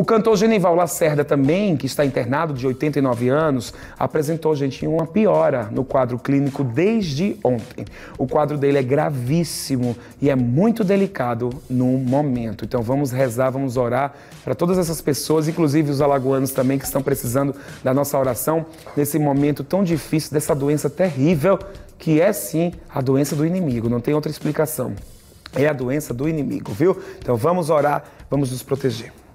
O cantor Genival Lacerda também, que está internado de 89 anos, apresentou, gente, uma piora no quadro clínico desde ontem. O quadro dele é gravíssimo e é muito delicado no momento. Então vamos rezar, vamos orar para todas essas pessoas, inclusive os alagoanos também que estão precisando da nossa oração nesse momento tão difícil dessa doença terrível que é sim a doença do inimigo, não tem outra explicação. É a doença do inimigo, viu? Então vamos orar, vamos nos proteger.